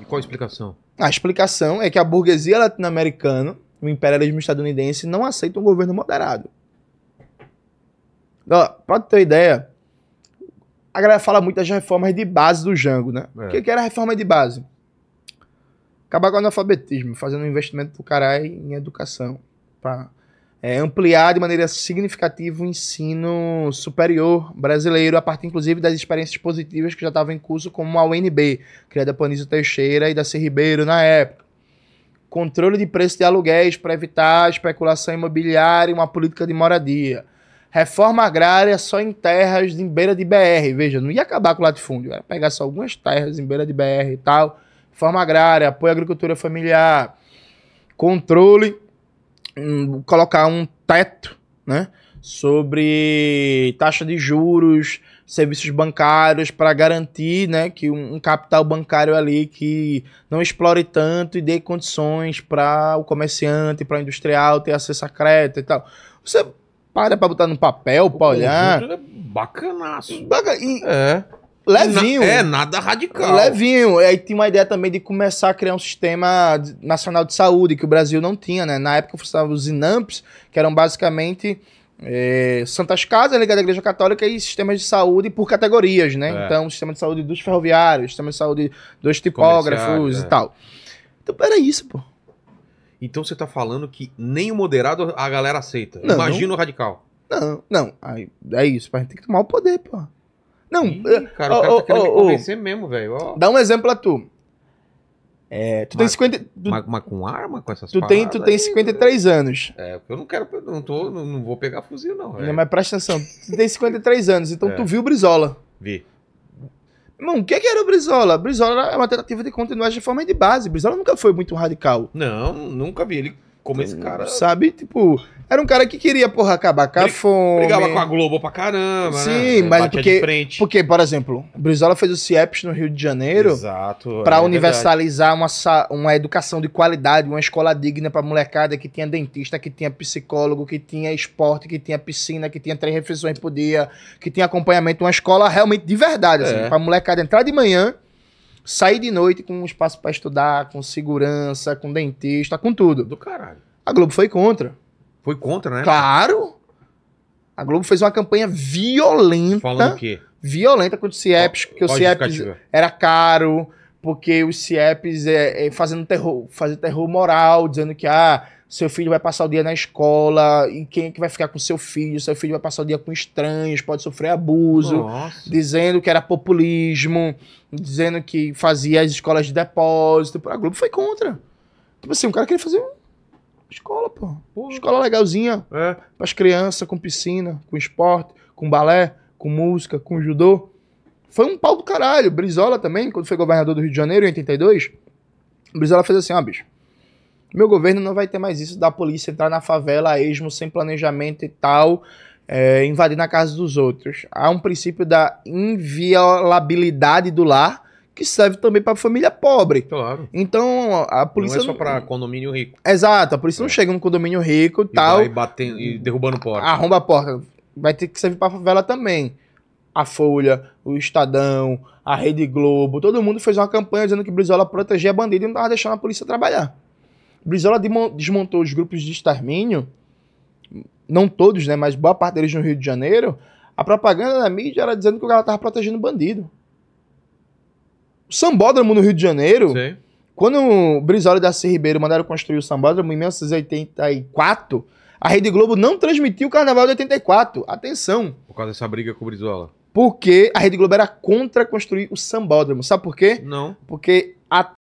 E qual a explicação? A explicação é que a burguesia latino-americana, o imperialismo estadunidense, não aceita um governo moderado. Pra ter ideia, a galera fala muito das reformas de base do Jango, né? É. O que, que era a reforma de base? Acabar com o analfabetismo, fazendo um investimento do caralho em educação. Pra é, ampliar de maneira significativa o ensino superior brasileiro, a partir inclusive das experiências positivas que já estavam em curso, como a UNB, criada por Anísio Teixeira e da C. Ribeiro na época. Controle de preço de aluguéis para evitar a especulação imobiliária e uma política de moradia. Reforma agrária só em terras em beira de BR. Veja, não ia acabar com o latifúndio, era pegar só algumas terras em beira de BR e tal. Reforma agrária, apoio à agricultura familiar, controle Hum, colocar um teto, né? Sobre taxa de juros, serviços bancários para garantir né, que um, um, capital bancário ali que não explore tanto e dê condições para o comerciante, para o industrial ter acesso a crédito e tal. Você para para botar no papel, para olhar. É bacanaço. Baca... E, é. Levinho. Na, é, nada radical. Levinho. E aí tinha uma ideia também de começar a criar um sistema nacional de saúde, que o Brasil não tinha, né? Na época funcionava os INAMPs, que eram basicamente é, Santas Casas, ligadas à Igreja Católica, e sistemas de saúde por categorias, né? É. Então, sistema de saúde dos ferroviários, sistema de saúde dos tipógrafos e é. tal. Então, era isso, pô. Então você tá falando que nem o moderado a galera aceita. Não, Imagina não... o radical. Não, não. é isso. A gente tem que tomar o poder, pô. Não, Ih, é, cara, oh, o cara oh, tá querendo oh, me convencer mesmo, velho. Dá um exemplo a tu. É, tu mas, tem 50. Tu, mas, mas, com arma, com essas tu tem, Tu aí, tem 53 é, anos. É, eu não quero. Não, tô, não, não vou pegar fuzil, não. Véio. Não, é. mas presta atenção. Tu tem 53 anos, então é. tu viu Brizola. Vi. Mano, o que, é que era o Brizola? Brizola é uma tentativa de continuar de forma de base. Brizola nunca foi muito radical. Não, nunca vi ele como esse cara. Sabe, tipo, era um cara que queria, porra, acabar com a fome. Brigava com a Globo pra caramba, né? Sim, né? mas porque, porque, por exemplo, Brizola fez o CIEPS no Rio de Janeiro Exato, pra é universalizar uma, uma educação de qualidade, uma escola digna pra molecada que tinha dentista, que tinha psicólogo, que tinha esporte, que tinha piscina, que tinha três refeições por dia, que tinha acompanhamento, uma escola realmente de verdade, assim, é. pra molecada entrar de manhã, sair de noite com um espaço para estudar, com segurança, com dentista, com tudo. Do caralho. A Globo foi contra. Foi contra, né? Claro! A Globo fez uma campanha violenta. Falando o quê? Violenta contra o CIEPs, porque o CIEPs era caro, porque o CIEPs é, é, fazendo terror, fazendo terror moral, dizendo que ah, seu filho vai passar o dia na escola, e quem é que vai ficar com seu filho? Seu filho vai passar o dia com estranhos, pode sofrer abuso, Nossa. dizendo que era populismo, dizendo que fazia as escolas de depósito. A Globo foi contra. Tipo assim, o cara queria fazer um Escola, pô. Porra. Escola legalzinha. É. Pras crianças, com piscina, com esporte, com balé, com música, com judô. Foi um pau do caralho. Brizola também, quando foi governador do Rio de Janeiro em 82, Brizola fez assim, ó, ah, bicho. Meu governo não vai ter mais isso da polícia entrar na favela a esmo, sem planejamento e tal, é, invadir na casa dos outros. Há um princípio da inviolabilidade do lar que serve também para família pobre. Claro. Então, a polícia. Não é só para condomínio rico. Exato, a polícia é. não chega num condomínio rico e tal. Vai batendo, e derrubando porta. Arromba a porta. Vai ter que servir para favela também. A Folha, o Estadão, a Rede Globo, todo mundo fez uma campanha dizendo que Brizola protegia bandido e não estava deixando a polícia trabalhar. Brizola desmontou os grupos de extermínio, não todos, né, mas boa parte deles no Rio de Janeiro. A propaganda da mídia era dizendo que o cara estava protegendo bandido. O sambódromo no Rio de Janeiro, Sim. quando o Brizola e darcy Ribeiro mandaram construir o sambódromo em 1984, a Rede Globo não transmitiu o Carnaval de 84. Atenção. Por causa dessa briga com o Brizola. Porque a Rede Globo era contra construir o sambódromo. Sabe por quê? Não. Porque a